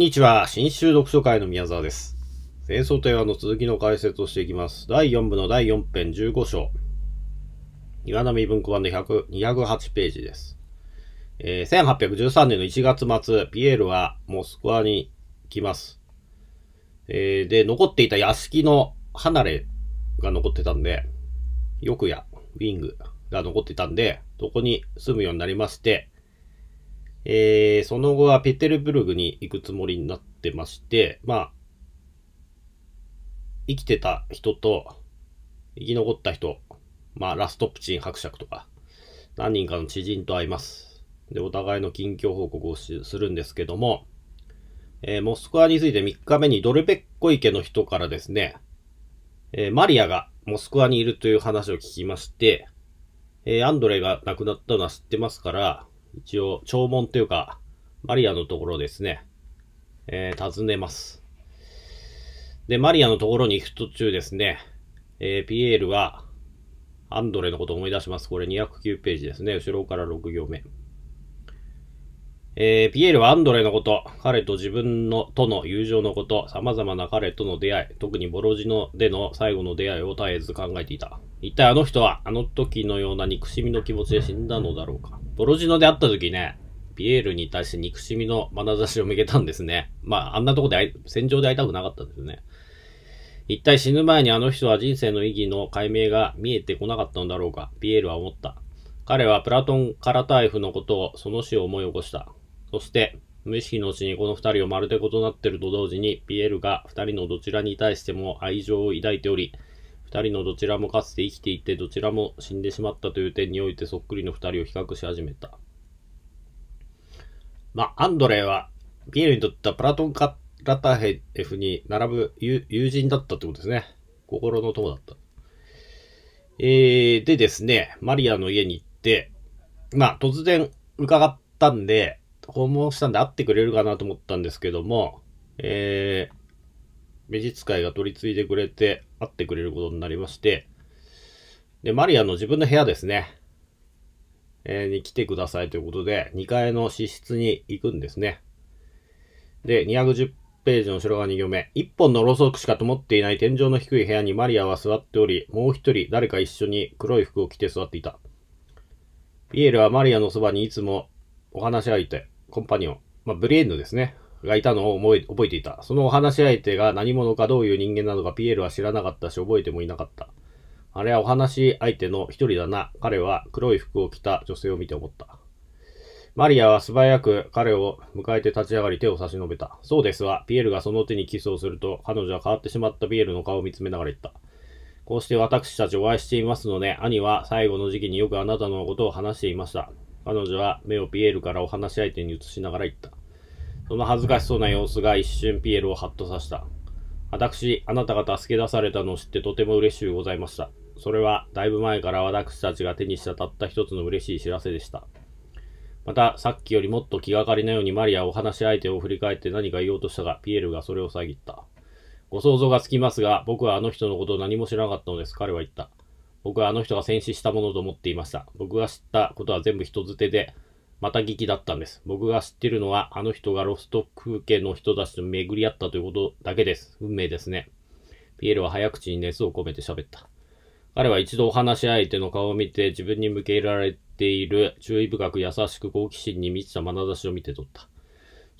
にちは。新州読書会の宮沢です。戦争と話の続きの解説をしていきます。第4部の第4編15章。岩波文庫版の100 208ページです。えー、1813年の1月末、ピエールはモスクワに来ます。えー、で、残っていた屋敷の離れが残ってたんで、よくや、ウィングが残ってたんで、そこに住むようになりまして、えー、その後はペテルブルグに行くつもりになってまして、まあ、生きてた人と、生き残った人、まあ、ラストプチン伯爵とか、何人かの知人と会います。で、お互いの近況報告をするんですけども、えー、モスクワについて3日目にドルペッコ池の人からですね、えー、マリアがモスクワにいるという話を聞きまして、えー、アンドレが亡くなったのは知ってますから、一応、弔問というか、マリアのところですね、えー、尋ねます。で、マリアのところに行く途中ですね、えー、ピエールは、アンドレのことを思い出します。これ209ページですね。後ろから6行目。えー、ピエールはアンドレのこと、彼と自分のとの友情のこと、様々な彼との出会い、特にボロジノでの最後の出会いを絶えず考えていた。一体あの人は、あの時のような憎しみの気持ちで死んだのだろうか。ボロジノで会った時ね、ピエールに対して憎しみの眼差しを向けたんですね。まあ、あんなとこで、戦場で会いたくなかったんですよね。一体死ぬ前にあの人は人生の意義の解明が見えてこなかったのだろうか、ピエールは思った。彼はプラトン・カラタイフのことを、その死を思い起こした。そして、無意識のうちにこの二人をまるで異なっていると同時に、ピエールが二人のどちらに対しても愛情を抱いており、二人のどちらもかつて生きていて、どちらも死んでしまったという点においてそっくりの二人を比較し始めた。まあ、アンドレイは、ピエールにとってはプラトンカラタヘフに並ぶ友人だったってことですね。心の友だった。えー、でですね、マリアの家に行って、まあ、突然伺ったんで、訪問したんで会ってくれるかなと思ったんですけども、えー、目実会が取り継いでくれて、会ってくれることになりまして、で、マリアの自分の部屋ですね、えー、に来てくださいということで、2階の私室に行くんですね。で、210ページの後ろ側2行目。1本のろうそくしか灯っていない天井の低い部屋にマリアは座っており、もう1人誰か一緒に黒い服を着て座っていた。ピエールはマリアのそばにいつもお話し相手、コンパニオン、まあ、ブリエンヌですね。がいたのを思い覚えていた。そのお話し相手が何者かどういう人間なのかピエールは知らなかったし覚えてもいなかった。あれはお話し相手の一人だな。彼は黒い服を着た女性を見て思った。マリアは素早く彼を迎えて立ち上がり手を差し伸べた。そうですわ。ピエールがその手にキスをすると、彼女は変わってしまったピエールの顔を見つめながら言った。こうして私たちお会いしていますので、兄は最後の時期によくあなたのことを話していました。彼女は目をピエールからお話し相手に移しながら言った。その恥ずかしそうな様子が一瞬ピエロをハッとさした。私、あなたが助け出されたのを知ってとても嬉しゅうございました。それは、だいぶ前から私たちが手にしたたった一つの嬉しい知らせでした。また、さっきよりもっと気がかりなようにマリアを話し相手を振り返って何か言おうとしたが、ピエールがそれを遮った。ご想像がつきますが、僕はあの人のことを何も知らなかったのです。彼は言った。僕はあの人が戦死したものと思っていました。僕が知ったことは全部人づてで、また劇だったんです。僕が知ってるのは、あの人がロストー家の人たちと巡り合ったということだけです。運命ですね。ピエールは早口に熱を込めて喋った。彼は一度お話し相手の顔を見て自分に向けられている注意深く優しく好奇心に満ちた眼差しを見て取った。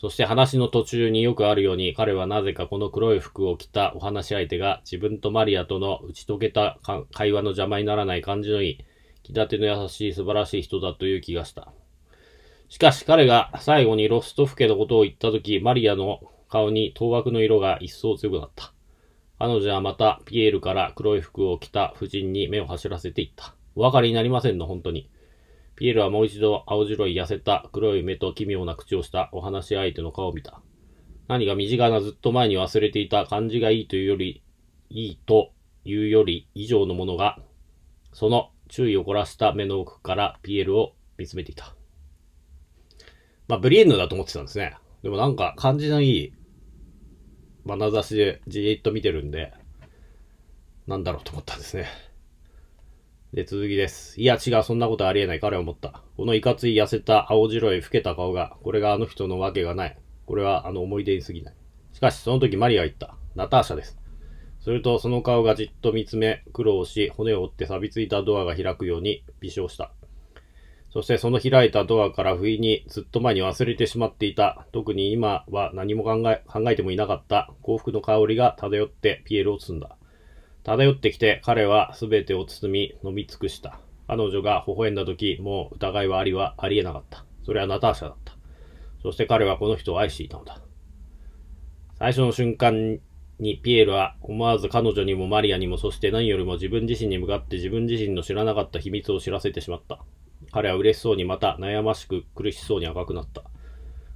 そして話の途中によくあるように彼はなぜかこの黒い服を着たお話し相手が自分とマリアとの打ち解けた会話の邪魔にならない感じのいい、気立ての優しい素晴らしい人だという気がした。しかし彼が最後にロストフ家のことを言ったとき、マリアの顔に当惑の色が一層強くなった。彼女はまたピエールから黒い服を着た夫人に目を走らせていった。お分かりになりませんの、本当に。ピエールはもう一度青白い痩せた黒い目と奇妙な口をしたお話し相手の顔を見た。何か身近なずっと前に忘れていた感じがいいというより、いいというより以上のものが、その注意を凝らした目の奥からピエールを見つめていた。まあ、ブリエンヌだと思ってたんですね。でもなんか感じのいい眼差しでじーっと見てるんで、なんだろうと思ったんですね。で、続きです。いや、違う、そんなことありえない。彼は思った。このいかつい痩せた青白い老けた顔が、これがあの人のわけがない。これはあの思い出に過ぎない。しかし、その時マリア言った。ナターシャです。すると、その顔がじっと見つめ、苦労し、骨を折って錆びついたドアが開くように微笑した。そしてその開いたドアから不意にずっと前に忘れてしまっていた、特に今は何も考え考えてもいなかった幸福の香りが漂ってピエロを包んだ。漂ってきて彼は全てを包み飲み尽くした。彼女が微笑んだ時、もう疑いはありはありえなかった。それはナターシャだった。そして彼はこの人を愛していたのだ。最初の瞬間にピエールは思わず彼女にもマリアにもそして何よりも自分自身に向かって自分自身の知らなかった秘密を知らせてしまった。彼は嬉しそうにまた悩ましく苦しそうに赤くなった。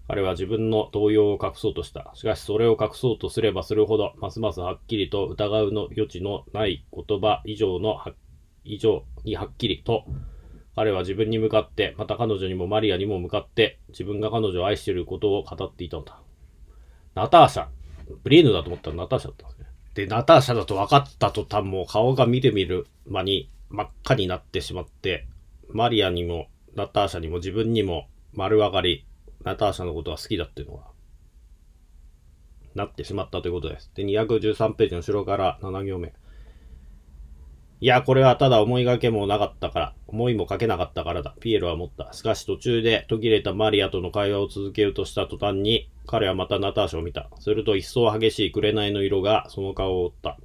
彼は自分の動揺を隠そうとした。しかしそれを隠そうとすればするほど、ますますはっきりと疑うの余地のない言葉以上の以上にはっきりと、彼は自分に向かって、また彼女にもマリアにも向かって、自分が彼女を愛していることを語っていたのだ。ナターシャ。ブリーヌだと思ったらナターシャだったんですね。で、ナターシャだと分かった途端も顔が見てみる間に真っ赤になってしまって、マリアにも、ナターシャにも自分にも丸上がり、ナターシャのことが好きだっていうのが、なってしまったということです。で、213ページの後ろから7行目。いや、これはただ思いがけもなかったから、思いもかけなかったからだ。ピエロは思った。しかし途中で途切れたマリアとの会話を続けようとした途端に、彼はまたナターシャを見た。すると一層激しい紅の色がその顔を覆った。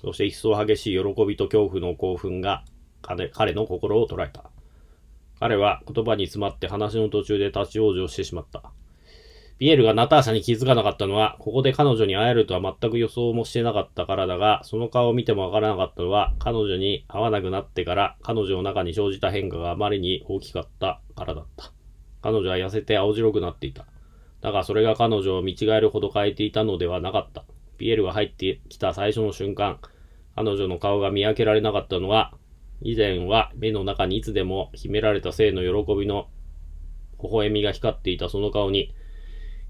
そして一層激しい喜びと恐怖の興奮が彼の心を捉えた。彼は言葉に詰まって話の途中で立ち往生してしまった。ピエールがナターシャに気づかなかったのは、ここで彼女に会えるとは全く予想もしてなかったからだが、その顔を見てもわからなかったのは、彼女に会わなくなってから彼女の中に生じた変化があまりに大きかったからだった。彼女は痩せて青白くなっていた。だがそれが彼女を見違えるほど変えていたのではなかった。ピエールが入ってきた最初の瞬間、彼女の顔が見分けられなかったのは、以前は目の中にいつでも秘められた性の喜びの微笑みが光っていたその顔に、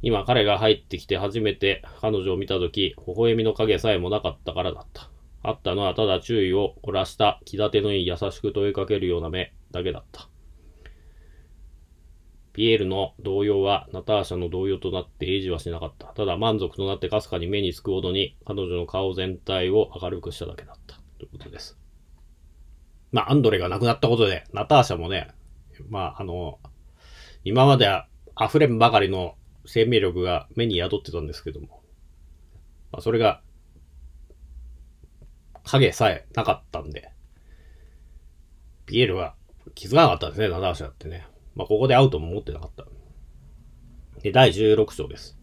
今彼が入ってきて初めて彼女を見たとき、微笑みの影さえもなかったからだった。あったのはただ注意を凝らした気立てのいい優しく問いかけるような目だけだった。ピエールの動揺はナターシャの動揺となって維持はしなかった。ただ満足となってかすかに目につくほどに彼女の顔全体を明るくしただけだった。ということです。まあ、アンドレが亡くなったことで、ナターシャもね、まあ、あの、今まで溢れんばかりの生命力が目に宿ってたんですけども、まあ、それが、影さえなかったんで、ピエールは気づかなかったんですね、ナターシャってね。まあ、ここで会うとも思ってなかった。で、第16章です。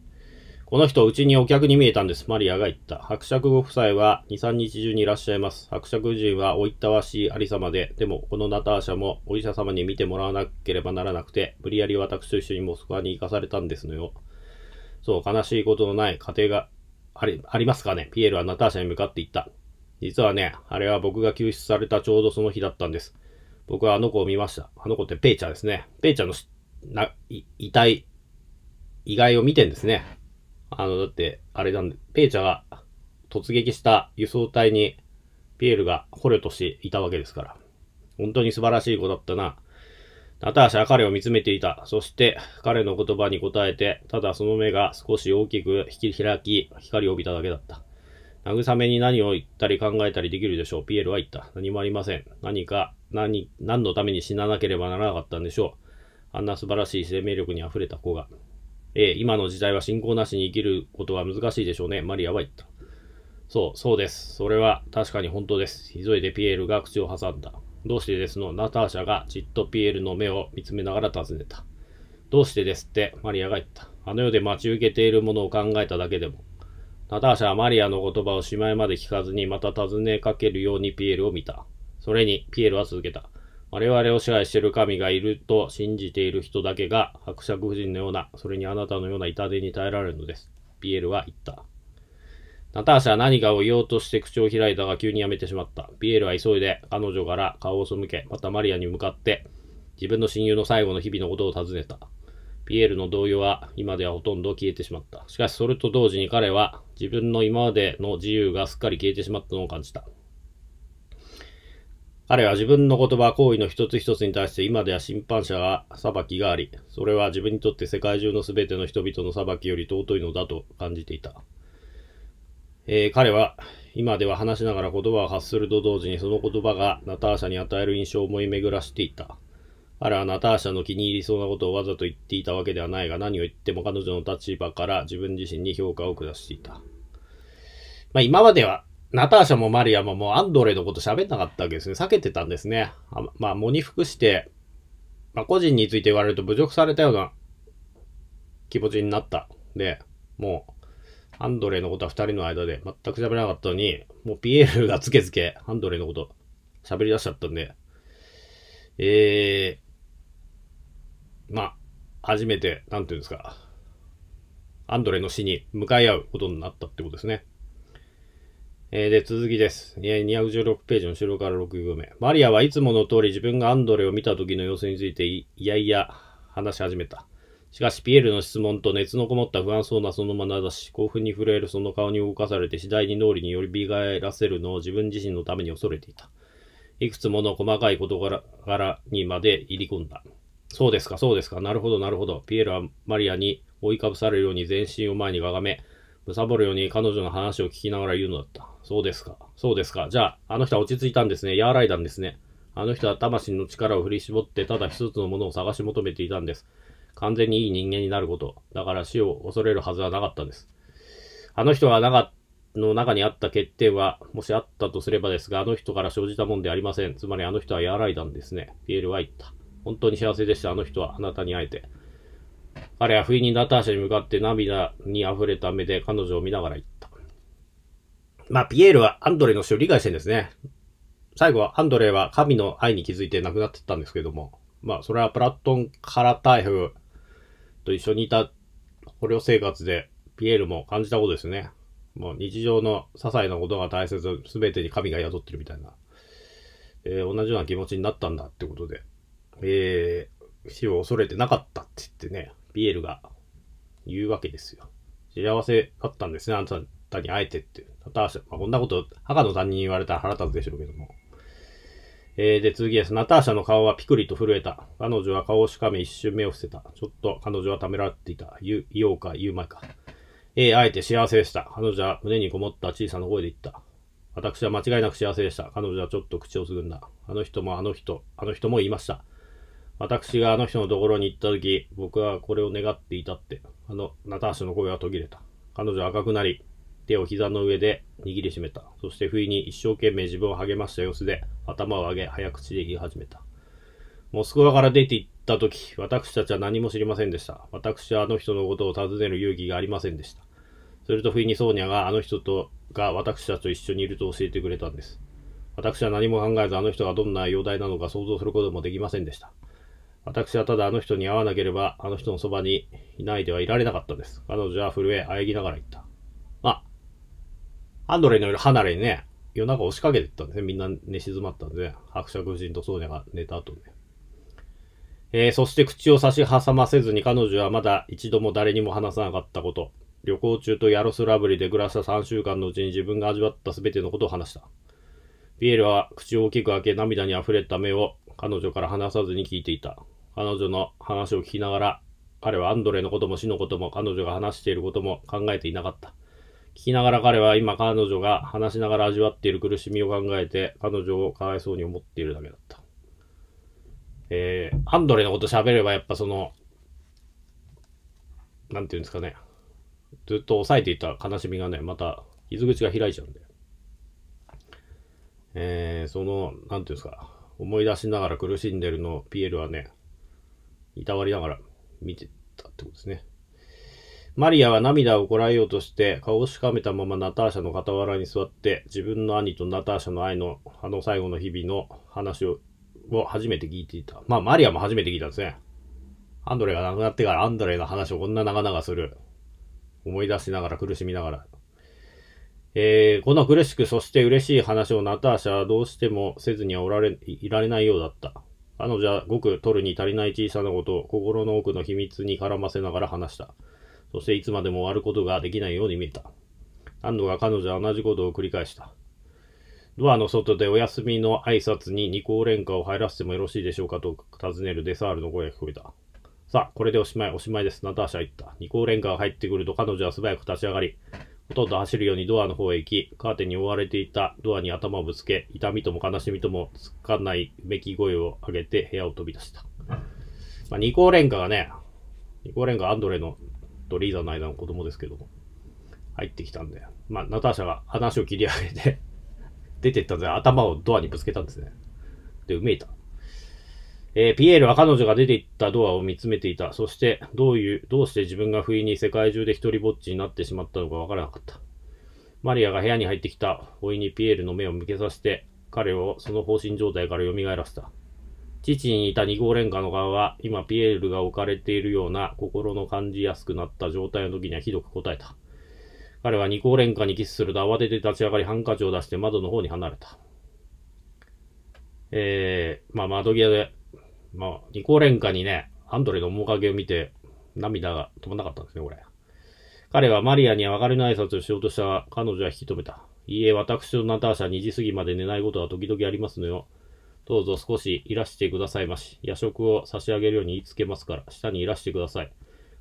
この人、うちにお客に見えたんです。マリアが言った。伯爵ご夫妻は2、3日中にいらっしゃいます。伯爵夫人はおいたわしいありさまで、でも、このナターシャもお医者様に見てもらわなければならなくて、無理やり私と一緒にモスクワに行かされたんですのよ。そう、悲しいことのない家庭があり、ありますかねピエールはナターシャに向かって行った。実はね、あれは僕が救出されたちょうどその日だったんです。僕はあの子を見ました。あの子ってペイちゃんですね。ペイちゃんのな遺体、意外を見てんですね。あの、だって、あれなんで、ペイチャが突撃した輸送隊に、ピエールが捕虜としていたわけですから。本当に素晴らしい子だったな。ナターシャは彼を見つめていた。そして、彼の言葉に答えて、ただその目が少し大きく引き開き、光を帯びただけだった。慰めに何を言ったり考えたりできるでしょう。ピエールは言った。何もありません。何か、何、何のために死ななければならなかったんでしょう。あんな素晴らしい生命力に溢れた子が。えー、今の時代は信仰なしに生きることは難しいでしょうね。マリアは言った。そう、そうです。それは確かに本当です。急いでピエールが口を挟んだ。どうしてですのナターシャがじっとピエールの目を見つめながら尋ねた。どうしてですってマリアが言った。あの世で待ち受けているものを考えただけでも。ナターシャはマリアの言葉をしまいまで聞かずにまた尋ねかけるようにピエールを見た。それにピエールは続けた。我々を支配している神がいると信じている人だけが伯爵夫人のような、それにあなたのような痛手に耐えられるのです。ピエールは言った。ナターシャは何かを言おうとして口を開いたが急にやめてしまった。ピエールは急いで彼女から顔を背け、またマリアに向かって自分の親友の最後の日々のことを尋ねた。ピエールの動揺は今ではほとんど消えてしまった。しかしそれと同時に彼は自分の今までの自由がすっかり消えてしまったのを感じた。彼は自分の言葉、行為の一つ一つに対して今では審判者が裁きがあり、それは自分にとって世界中の全ての人々の裁きより尊いのだと感じていた。えー、彼は今では話しながら言葉を発すると同時にその言葉がナターシャに与える印象を思い巡らしていた。彼はナターシャの気に入りそうなことをわざと言っていたわけではないが何を言っても彼女の立場から自分自身に評価を下していた。まあ今まではナターシャもマリアももうアンドレのこと喋んなかったわけですね。避けてたんですね。あまあ、喪に服して、まあ、個人について言われると侮辱されたような気持ちになった。で、もう、アンドレのことは2人の間で全く喋らなかったのに、もうピエールがつけつけ、アンドレのこと喋り出しちゃったんで、えー、まあ、初めて、なんていうんですか、アンドレの死に向かい合うことになったってことですね。えー、で、続きです。216ページの後ろから6行目。マリアはいつもの通り自分がアンドレを見た時の様子についていやいや話し始めた。しかし、ピエールの質問と熱のこもった不安そうなその眼差し、興奮に震えるその顔に動かされて次第に脳裏により蘇らせるのを自分自身のために恐れていた。いくつもの細かい事柄にまで入り込んだ。そうですか、そうですか、なるほど、なるほど。ピエールはマリアに覆いかぶされるように全身を前にががめ、むさぼるように彼女の話を聞きながら言うのだった。そうですか。そうですか。じゃあ、あの人は落ち着いたんですね。和らいだんですね。あの人は魂の力を振り絞って、ただ一つのものを探し求めていたんです。完全にいい人間になること。だから死を恐れるはずはなかったんです。あの人がなの中にあった欠点は、もしあったとすればですが、あの人から生じたもんでありません。つまりあの人は和らいだんですね。ピエールは言った。本当に幸せでした。あの人はあなたに会えて。彼は不意にナターシャに向かって涙に溢れた目で彼女を見ながら言った。まあ、ピエールはアンドレの死を理解してるんですね。最後はアンドレは神の愛に気づいて亡くなってったんですけども、まあ、それはプラットン・カラタイフと一緒にいた捕虜生活でピエールも感じたことですね。もう日常の些細なことが大切、すべてに神が宿ってるみたいな、えー、同じような気持ちになったんだってことで、えー、死を恐れてなかったって言ってね、ピエールが言うわけですよ。幸せだったんですね、あんたに会えてってたナターシャ、まあ、こんなこと、赤の担任に言われたら腹立つでしょうけども。えー、で、次です。ナターシャの顔はピクリと震えた。彼女は顔をしかめ一瞬目を伏せた。ちょっと彼女はためらっていた。言言おうか、言うまいか。えー、あえて幸せでした。彼女は胸にこもった小さな声で言った。私は間違いなく幸せでした。彼女はちょっと口をつぐんだ。あの人もあの人、あの人も言いました。私があの人のところに行った時、僕はこれを願っていたって、あの、ナターシャの声は途切れた。彼女は赤くなり、手を膝の上で握りしめた。そして不意に一生懸命自分を励ました様子で、頭を上げ、早口で言い始めた。モスクワから出て行った時、私たちは何も知りませんでした。私はあの人のことを尋ねる勇気がありませんでした。すると不意にソーニャがあの人とが私たちと一緒にいると教えてくれたんです。私は何も考えずあの人がどんな容体なのか想像することもできませんでした。私はただあの人に会わなければ、あの人のそばにいないではいられなかったです。彼女は震え、喘ぎながら言った。あ、アンドレイのいる離れにね、夜中押しかけていったんですね。みんな寝静まったんで、ね、伯爵夫人とソーニャが寝た後ね。えー、そして口を差し挟ませずに彼女はまだ一度も誰にも話さなかったこと。旅行中とヤロスラブリで暮らした3週間のうちに自分が味わった全てのことを話した。ピエールは口を大きく開け涙に溢れた目を彼女から離さずに聞いていた。彼女の話を聞きながら、彼はアンドレのことも死のことも彼女が話していることも考えていなかった。聞きながら彼は今彼女が話しながら味わっている苦しみを考えて彼女をかわいそうに思っているだけだった。えー、アンドレのこと喋ればやっぱその、なんていうんですかね、ずっと抑えていた悲しみがね、また傷口が開いちゃうんで。えー、その、なんていうんですか、思い出しながら苦しんでるのをピエールはね、いたわりながら見てたってことですね。マリアは涙をこらえようとして、顔をしかめたままナターシャの傍らに座って、自分の兄とナターシャの愛の、あの最後の日々の話を、を初めて聞いていた。まあ、マリアも初めて聞いたんですね。アンドレが亡くなってからアンドレの話をこんな長々する。思い出しながら苦しみながら。えー、この苦しくそして嬉しい話をナターシャはどうしてもせずにはおられ、いられないようだった。彼女はごく取るに足りない小さなことを心の奥の秘密に絡ませながら話した。そしていつまでも終わることができないように見えた。何度か彼女は同じことを繰り返した。ドアの外でお休みの挨拶に二項連歌を入らせてもよろしいでしょうかと尋ねるデサールの声が聞こえた。さあ、これでおしまい、おしまいです。ナターシャ言った。二項連歌が入ってくると彼女は素早く立ち上がり、ほとんど走るようにドアの方へ行き、カーテンに覆われていたドアに頭をぶつけ、痛みとも悲しみともつかないうめき声を上げて部屋を飛び出した。まあ、ニコーレンカがね、ニコーレンカアンドレのとリーザの間の子供ですけども、入ってきたんで、まあ、ナターシャが話を切り上げて出てったんで、頭をドアにぶつけたんですね。で、うめいた。えー、ピエールは彼女が出て行ったドアを見つめていた。そして、どういう、どうして自分が不意に世界中で一人ぼっちになってしまったのかわからなかった。マリアが部屋に入ってきた。おいにピエールの目を向けさせて、彼をその放心状態から蘇らせた。父にいた二号連下の側は、今ピエールが置かれているような心の感じやすくなった状態の時にはひどく答えた。彼は二号連下にキスすると慌てて立ち上がりハンカチを出して窓の方に離れた。えー、まあ窓際でまあ、ニコレンカにね、アンドレの面影を見て、涙が止まなかったんですね、これ。彼はマリアに別れの挨拶をしようとしたが、彼女は引き止めた。いいえ、私とナターシャ2時過ぎまで寝ないことは時々ありますのよ。どうぞ少しいらしてくださいまし。夜食を差し上げるように言いつけますから、下にいらしてください。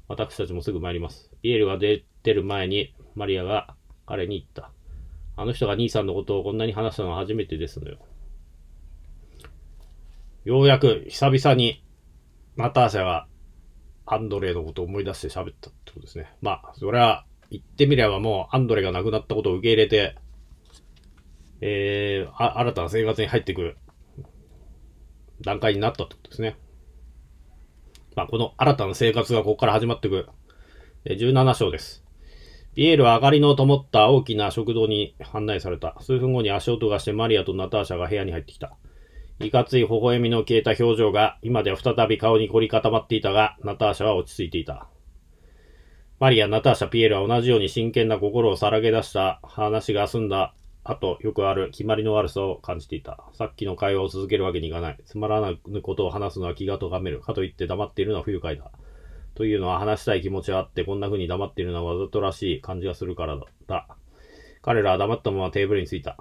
私たちもすぐ参ります。ピエールが出てる前に、マリアが彼に言った。あの人が兄さんのことをこんなに話したのは初めてですのよ。ようやく久々にナターシャがアンドレのことを思い出して喋ったってことですね。まあ、それは言ってみればもうアンドレが亡くなったことを受け入れて、えー、新たな生活に入っていく段階になったってことですね。まあ、この新たな生活がここから始まっていく、えー、17章です。ピエールは明かりの灯った大きな食堂に案内された。数分後に足音がしてマリアとナターシャが部屋に入ってきた。いかつい微笑みの消えた表情が今では再び顔に凝り固まっていたが、ナターシャは落ち着いていた。マリア、ナターシャ、ピエールは同じように真剣な心をさらけ出した話が済んだ後、よくある決まりの悪さを感じていた。さっきの会話を続けるわけにいかない。つまらぬことを話すのは気が咎める。かといって黙っているのは不愉快だ。というのは話したい気持ちはあって、こんな風に黙っているのはわざとらしい感じがするからだ。彼らは黙ったままテーブルに着いた。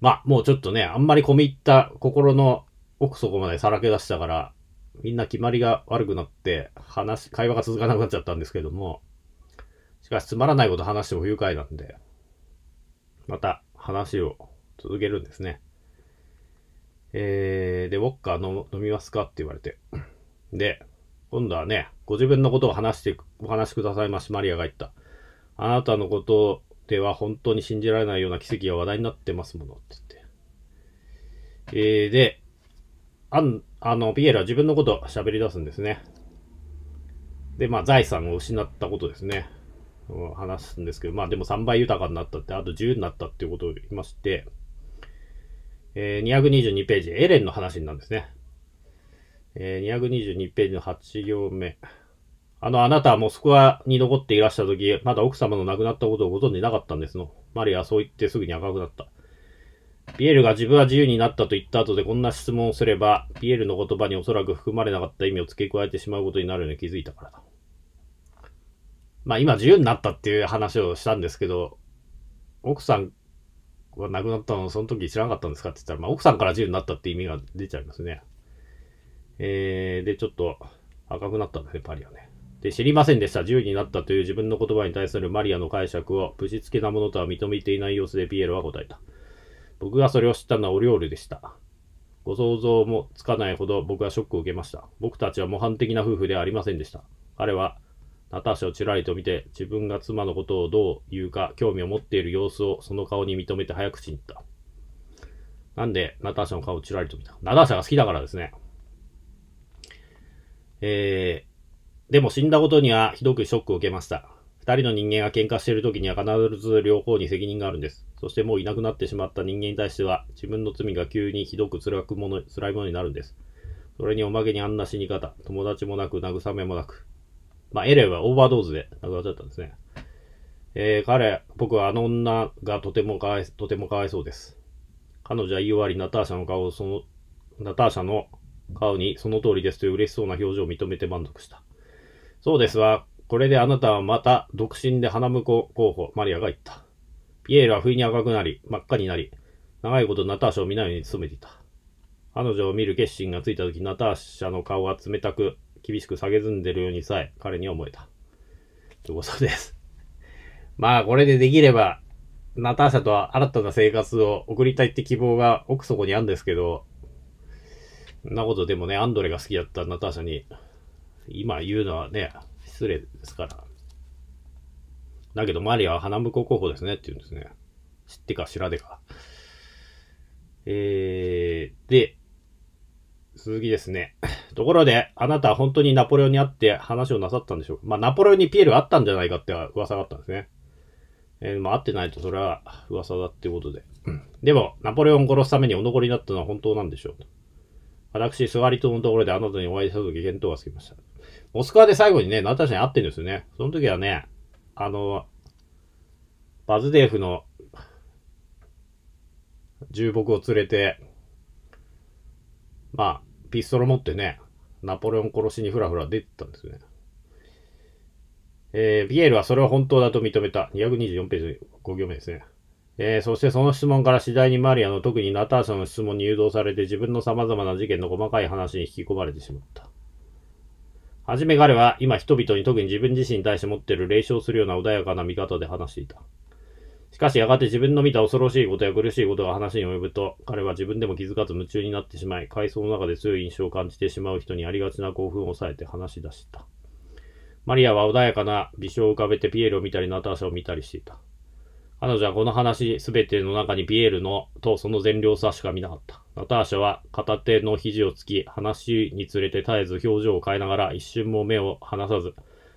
まあ、もうちょっとね、あんまり込み入った心の奥底までさらけ出したから、みんな決まりが悪くなって、話、会話が続かなくなっちゃったんですけども、しかしつまらないこと話しても不愉快なんで、また話を続けるんですね。えー、で、ウォッカー飲飲みますかって言われて。で、今度はね、ご自分のことを話して、お話しくださいまし、マリアが言った。あなたのことでは本当に信じられないような奇跡が話題になってますものって言って。えー、で、あん、あの、ピエラは自分のこと喋り出すんですね。で、まあ、財産を失ったことですね。話すんですけど、まあ、でも3倍豊かになったって、あと10になったっていうことを言いまして、えー、222ページ、エレンの話なんですね。えー、222ページの8行目。あの、あなたはモスクワに残っていらした時、まだ奥様の亡くなったことをご存じなかったんですの。マリアはそう言ってすぐに赤くなった。ピエールが自分は自由になったと言った後でこんな質問をすれば、ピエールの言葉におそらく含まれなかった意味を付け加えてしまうことになるように気づいたからだ。まあ今自由になったっていう話をしたんですけど、奥さんは亡くなったのその時知らなかったんですかって言ったら、まあ奥さんから自由になったって意味が出ちゃいますね。えー、で、ちょっと赤くなったんですね、パリはね。で、知りませんでした。自由になったという自分の言葉に対するマリアの解釈を、ぶしつけなものとは認めていない様子でピエロは答えた。僕がそれを知ったのはオリオールでした。ご想像もつかないほど僕はショックを受けました。僕たちは模範的な夫婦ではありませんでした。彼は、ナターシャをちらりと見て、自分が妻のことをどう言うか興味を持っている様子をその顔に認めて早口に言った。なんで、ナターシャの顔をちらりと見た。ナターシャが好きだからですね。えー、でも死んだことにはひどくショックを受けました。二人の人間が喧嘩している時には必ず両方に責任があるんです。そしてもういなくなってしまった人間に対しては、自分の罪が急にひどく辛くもの、辛いものになるんです。それにおまけにあんな死に方、友達もなく、慰めもなく。まあ、エレンはオーバードーズで亡くなっちゃったんですね。えー、彼、僕はあの女がとてもかわい、とてもかわいそうです。彼女は言い終わり、ナターシャの顔をその、ナターシャの顔にその通りですという嬉しそうな表情を認めて満足した。そうですわ。これであなたはまた独身で花婿候補、マリアが言った。ピエールは不意に赤くなり、真っ赤になり、長いことナターシャを見ないように努めていた。彼女を見る決心がついた時、ナターシャの顔は冷たく、厳しく下げずんでるようにさえ、彼に思えた。ということです。まあ、これでできれば、ナターシャとは新たな生活を送りたいって希望が奥底にあるんですけど、そんなことでもね、アンドレが好きだったナターシャに、今言うのはね、失礼ですから。だけど、マリアは花婿候補ですねって言うんですね。知ってか知らでか。えー、で、続きですね。ところで、あなたは本当にナポレオンに会って話をなさったんでしょうかまあ、ナポレオンにピエールあったんじゃないかって噂があったんですね。えー、まあ、会ってないとそれは噂だってことで。うん、でも、ナポレオンを殺すためにお残りになったのは本当なんでしょう私、スりリ島のところであなたにお会いしたとき、見当がつきました。モスクワで最後にね、ナターシャに会ってるんですよね。その時はね、あの、バズデーフの重木を連れて、まあ、ピストル持ってね、ナポレオン殺しにふらふら出てたんですね。えー、ピエールはそれは本当だと認めた。224ページ、5行目ですね。えー、そしてその質問から次第にマリアの特にナターシャの質問に誘導されて自分の様々な事件の細かい話に引き込まれてしまった。はじめ彼は今人々に特に自分自身に対して持っている霊障するような穏やかな見方で話していた。しかしやがて自分の見た恐ろしいことや苦しいことが話に及ぶと、彼は自分でも気づかず夢中になってしまい、階層の中で強い印象を感じてしまう人にありがちな興奮を抑えて話し出した。マリアは穏やかな微笑を浮かべてピエールを見たりナターシャを見たりしていた。彼女はこの話すべての中にピエールのとその善良さしか見なかった。ナターシャは片手の肘をつき、話につれて絶えず表情を変えながら一瞬も目を離さず、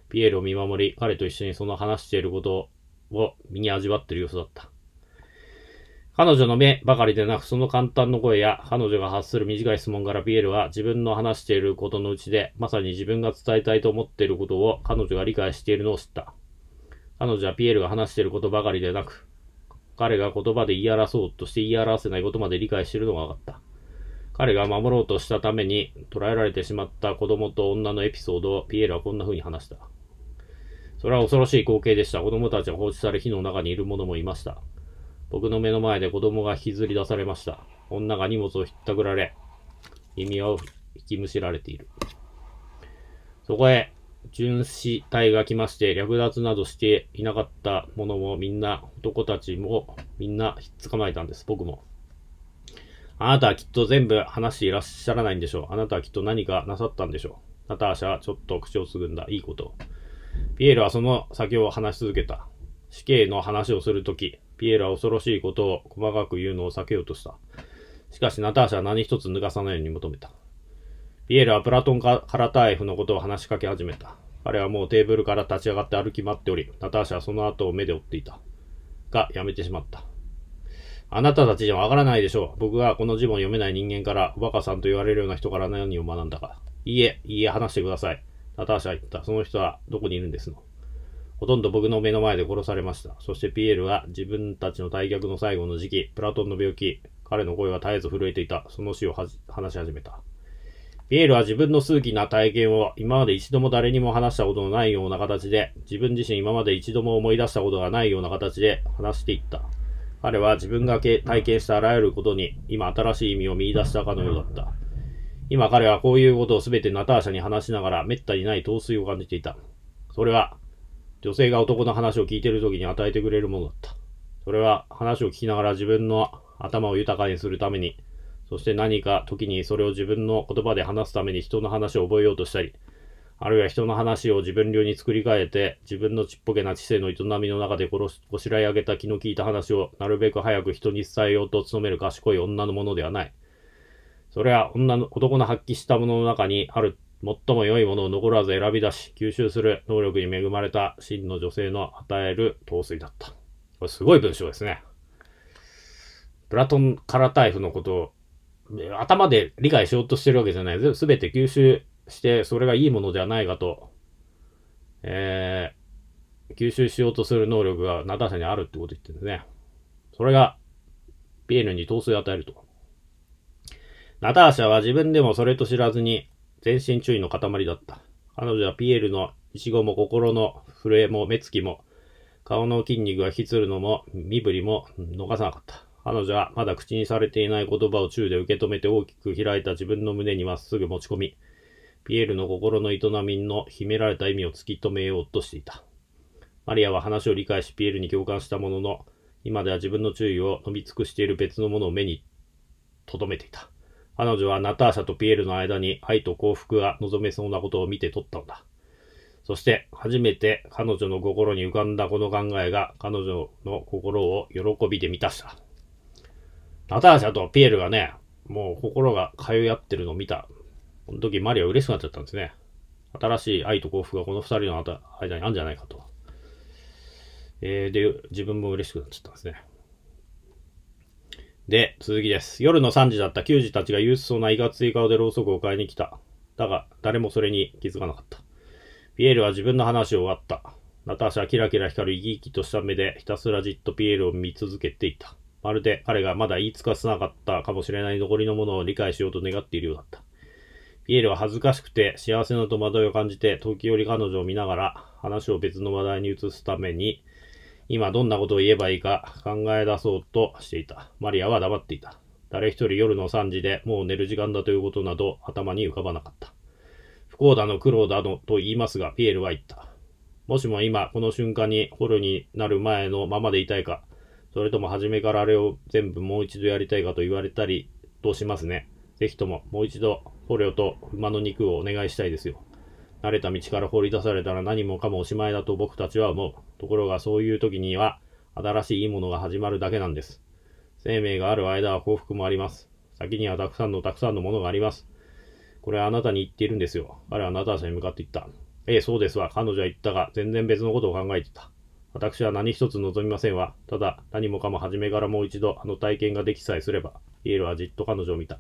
ピエールを見守り、彼と一緒にその話していることを身に味わっている様子だった。彼女の目ばかりでなく、その簡単な声や、彼女が発する短い質問からピエールは自分の話していることのうちで、まさに自分が伝えたいと思っていることを彼女が理解しているのを知った。彼女はピエールが話していることばかりでなく、彼が言葉で言い表うとして言い表せないことまで理解しているのが分かった。彼が守ろうとしたために捕らえられてしまった子供と女のエピソードをピエールはこんな風に話した。それは恐ろしい光景でした。子供たちは放置され火の中にいる者もいました。僕の目の前で子供が引きずり出されました。女が荷物をひったくられ、耳を引きむしられている。そこへ、巡視隊が来まして、略奪などしていなかったものもみんな、男たちもみんなひっ捕まえたんです、僕も。あなたはきっと全部話していらっしゃらないんでしょう。あなたはきっと何かなさったんでしょう。ナターシャはちょっと口をつぐんだ。いいこと。ピエールはその先を話し続けた。死刑の話をするとき、ピエールは恐ろしいことを細かく言うのを避けようとした。しかしナターシャは何一つ脱がさないように求めた。ピエールはプラトンからターエフのことを話しかけ始めた。彼はもうテーブルから立ち上がって歩き回っており、ナターシャはその後を目で追っていた。が、やめてしまった。あなたたちじゃわからないでしょう。僕がこの字も読めない人間から、おバカさんと言われるような人から何を学んだか。いいえ、いいえ、話してください。ナターシャは言った。その人はどこにいるんですのほとんど僕の目の前で殺されました。そしてピエールは自分たちの退却の最後の時期、プラトンの病気、彼の声は絶えず震えていた。その死を話し始めた。ピエールは自分の数奇な体験を今まで一度も誰にも話したことのないような形で、自分自身今まで一度も思い出したことがないような形で話していった。彼は自分が体験したあらゆることに今新しい意味を見出したかのようだった。今彼はこういうことを全てナターシャに話しながら滅多にない陶酔を感じていた。それは女性が男の話を聞いている時に与えてくれるものだった。それは話を聞きながら自分の頭を豊かにするためにそして何か時にそれを自分の言葉で話すために人の話を覚えようとしたり、あるいは人の話を自分流に作り変えて、自分のちっぽけな知性の営みの中で殺しこしらえ上げた気の利いた話をなるべく早く人に伝えようと努める賢い女のものではない。それは女の男の発揮したものの中にある最も良いものを残らず選び出し、吸収する能力に恵まれた真の女性の与える陶水だった。これすごい文章ですね。プラトン・カラタイフのことを頭で理解しようとしてるわけじゃない。すべて吸収して、それがいいものではないかと、えー、吸収しようとする能力がナターシャにあるってこと言ってるんですね。それが、ピエールに闘争を与えると。ナターシャは自分でもそれと知らずに、全身注意の塊だった。彼女はピエールのイチゴも心の震えも目つきも、顔の筋肉が引きつるのも身振りも逃さなかった。彼女はまだ口にされていない言葉を宙で受け止めて大きく開いた自分の胸にまっすぐ持ち込み、ピエールの心の営みの秘められた意味を突き止めようとしていた。マリアは話を理解しピエールに共感したものの、今では自分の注意を伸び尽くしている別のものを目に留めていた。彼女はナターシャとピエールの間に愛と幸福が望めそうなことを見て取ったのだ。そして初めて彼女の心に浮かんだこの考えが彼女の心を喜びで満たした。ナターシャとピエールがね、もう心が通い合ってるのを見た。この時マリア嬉しくなっちゃったんですね。新しい愛と幸福がこの二人の間にあるんじゃないかと。えー、で、自分も嬉しくなっちゃったんですね。で、続きです。夜の3時だった球児たちが憂鬱そうないがつい顔でろうそくを買いに来た。だが、誰もそれに気づかなかった。ピエールは自分の話を終わった。ナターシャはキラキラ光る生き生きとした目でひたすらじっとピエールを見続けていた。まるで彼がまだ言いつかせなかったかもしれない残りのものを理解しようと願っているようだった。ピエールは恥ずかしくて幸せな戸惑いを感じて時折彼女を見ながら話を別の話題に移すために今どんなことを言えばいいか考え出そうとしていた。マリアは黙っていた。誰一人夜の3時でもう寝る時間だということなど頭に浮かばなかった。不幸だの苦労だのと言いますがピエールは言った。もしも今この瞬間に捕虜になる前のままでいたいかそれとも初めからあれを全部もう一度やりたいかと言われたりとしますね。ぜひとももう一度捕虜と馬の肉をお願いしたいですよ。慣れた道から放り出されたら何もかもおしまいだと僕たちは思う。ところがそういう時には新しいいものが始まるだけなんです。生命がある間は幸福もあります。先にはたくさんのたくさんのものがあります。これはあなたに言っているんですよ。彼はあなたたちに向かって言った。ええ、そうですわ。彼女は言ったが、全然別のことを考えてた。私は何一つ望みませんわ。ただ、何もかも初めからもう一度、あの体験ができさえすれば、イエルはじっと彼女を見た。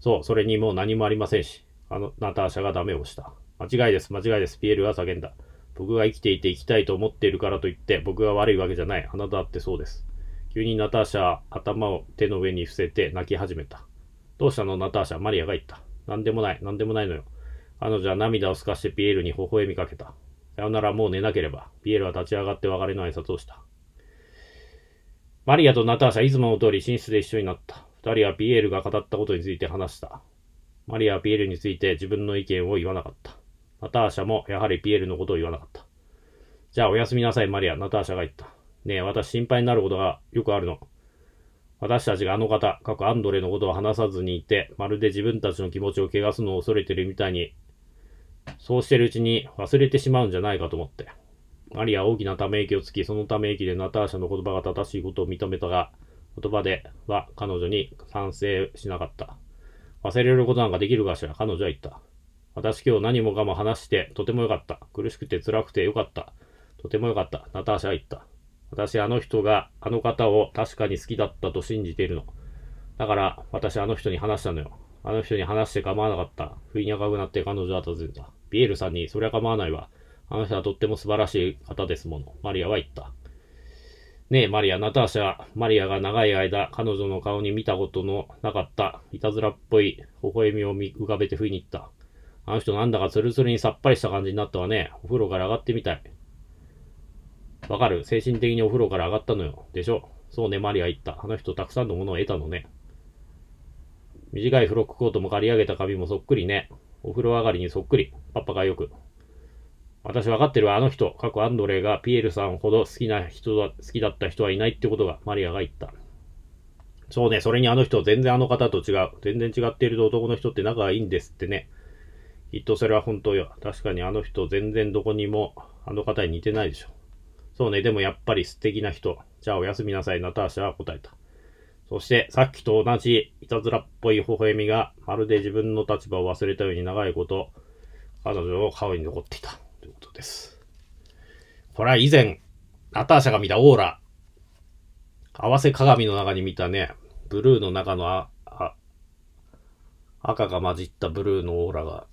そう、それにもう何もありませんし、あの、ナターシャがダメをした。間違いです、間違いです、ピエールは叫んだ。僕が生きていて生きたいと思っているからといって、僕が悪いわけじゃない。あなただってそうです。急にナターシャ、頭を手の上に伏せて泣き始めた。どうしたの、ナターシャ、マリアが言った。何でもない、何でもないのよ。彼女は涙をすかしてピエールに微笑みかけた。さよならもう寝なければ。ピエールは立ち上がって別れの挨拶をした。マリアとナターシャ、いつもの通り寝室で一緒になった。二人はピエールが語ったことについて話した。マリアはピエールについて自分の意見を言わなかった。ナターシャもやはりピエールのことを言わなかった。じゃあおやすみなさい、マリア。ナターシャが言った。ねえ、私心配になることがよくあるの。私たちがあの方、各アンドレのことを話さずにいて、まるで自分たちの気持ちを汚すのを恐れてるみたいにそうしてるうちに忘れてしまうんじゃないかと思って。マリは大きなため息をつき、そのため息でナターシャの言葉が正しいことを認めたが、言葉では彼女に賛成しなかった。忘れることなんかできるかしら、彼女は言った。私今日何もかも話してとても良かった。苦しくて辛くて良かった。とても良かった。ナターシャは言った。私あの人があの方を確かに好きだったと信じているの。だから私あの人に話したのよ。あの人に話して構わなかった。不意に赤くなって彼女は尋ねた。ビエルさんに、そりゃ構わないわ。あの人はとっても素晴らしい方ですもの。マリアは言った。ねえ、マリア、ナターシャ、マリアが長い間、彼女の顔に見たことのなかった、いたずらっぽい微笑みを浮かべて不意に言った。あの人なんだかツルツルにさっぱりした感じになったわね。お風呂から上がってみたい。わかる。精神的にお風呂から上がったのよ。でしょ。そうね、マリア言った。あの人たくさんのものを得たのね。短いフロックコートも刈り上げた髪もそっくりね。お風呂上がりにそっくり。パッパがよく。私わかってるわ、あの人。過去アンドレがピエールさんほど好きな人だ、好きだった人はいないってことが、マリアが言った。そうね、それにあの人、全然あの方と違う。全然違っていると男の人って仲がいいんですってね。きっとそれは本当よ。確かにあの人、全然どこにも、あの方に似てないでしょ。そうね、でもやっぱり素敵な人。じゃあおやすみなさい、ナターシャは答えた。そしてさっきと同じいたずらっぽい微笑みが、まるで自分の立場を忘れたように長いこと、彼女を顔に残っていた。ということです。これは以前、ナターシャが見たオーラ。合わせ鏡の中に見たね、ブルーの中の赤が混じったブルーのオーラが、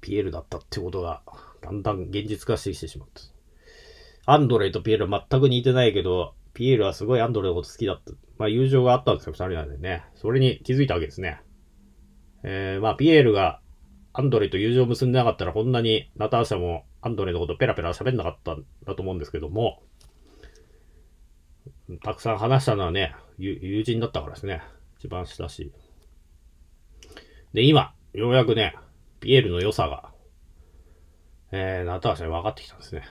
ピエールだったってことが、だんだん現実化してきてしまった。アンドレイとピエールは全く似てないけど、ピエールはすごいアンドレのこと好きだった。まあ友情があったんですよ、二人なんでね。それに気づいたわけですね。えー、まあピエールがアンドレと友情を結んでなかったらこんなにナターシャもアンドレのことペラペラ喋んなかったんだと思うんですけども、たくさん話したのはね、友人だったからですね。一番親しい。で、今、ようやくね、ピエールの良さが、えー、ナターシャに分かってきたんですね。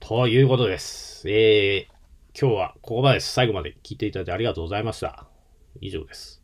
ということです。えー、今日はここまでです。最後まで聞いていただいてありがとうございました。以上です。